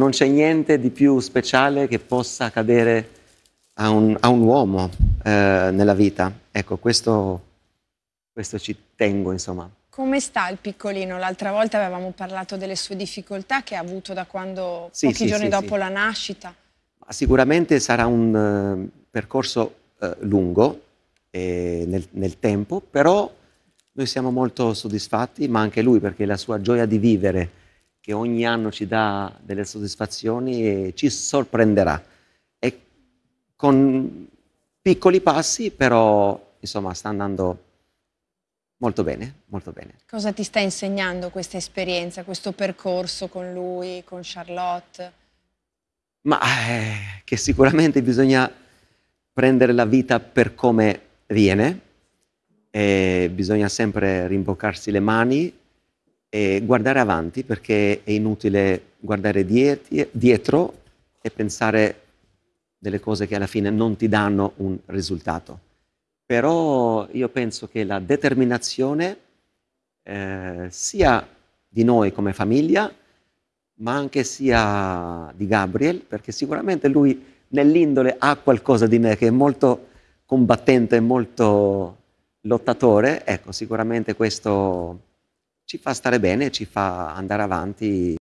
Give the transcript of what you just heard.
non c'è niente di più speciale che possa accadere a un, a un uomo eh, nella vita. Ecco, questo, questo ci tengo, insomma. Come sta il piccolino? L'altra volta avevamo parlato delle sue difficoltà che ha avuto da quando, sì, pochi sì, giorni sì, dopo la nascita. Sicuramente sarà un uh, percorso uh, lungo eh, nel, nel, tempo, però noi siamo molto soddisfatti, ma anche lui perché la sua gioia di vivere, che ogni anno ci dà delle soddisfazioni e ci sorprenderà. E con piccoli passi, però insomma sta andando molto bene, molto bene. Cosa ti sta insegnando questa esperienza, questo percorso con lui, con Charlotte? Ma eh, che sicuramente bisogna prendere la vita per come viene, bisogna sempre rimboccarsi le mani e guardare avanti perché è inutile guardare dietro, dietro e pensare delle cose che alla fine non ti danno un risultato. Però io penso che la determinazione eh, sia di noi come famiglia, ma anche sia di Gabriel, perché sicuramente lui nell'indole ha qualcosa di me che è molto combattente, molto lottatore. Ecco, sicuramente questo ci fa stare bene, ci fa andare avanti